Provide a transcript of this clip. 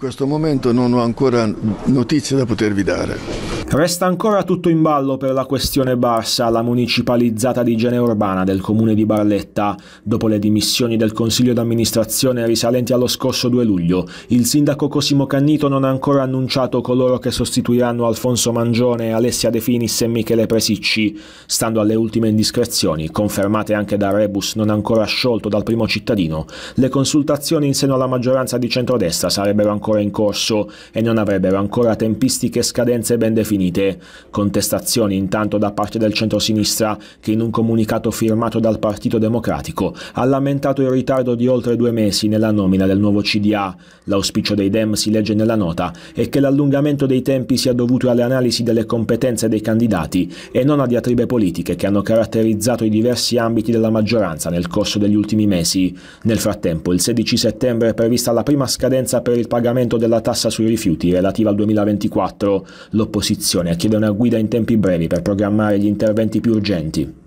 In questo momento non ho ancora notizie da potervi dare. Resta ancora tutto in ballo per la questione Barsa, la municipalizzata di igiene urbana del comune di Barletta. Dopo le dimissioni del consiglio d'amministrazione risalenti allo scorso 2 luglio, il sindaco Cosimo Cannito non ha ancora annunciato coloro che sostituiranno Alfonso Mangione, Alessia De Finis e Michele Presicci. Stando alle ultime indiscrezioni, confermate anche da Rebus non ancora sciolto dal primo cittadino, le consultazioni in seno alla maggioranza di centrodestra sarebbero ancora in corso e non avrebbero ancora tempistiche e scadenze ben definite infinite. Contestazioni intanto da parte del centrosinistra che in un comunicato firmato dal Partito Democratico ha lamentato il ritardo di oltre due mesi nella nomina del nuovo CDA. L'auspicio dei Dem si legge nella nota e che l'allungamento dei tempi sia dovuto alle analisi delle competenze dei candidati e non a diatribe politiche che hanno caratterizzato i diversi ambiti della maggioranza nel corso degli ultimi mesi. Nel frattempo, il 16 settembre è prevista la prima scadenza per il pagamento della tassa sui rifiuti relativa al 2024. L'opposizione disposizione e chiede una guida in tempi brevi per programmare gli interventi più urgenti.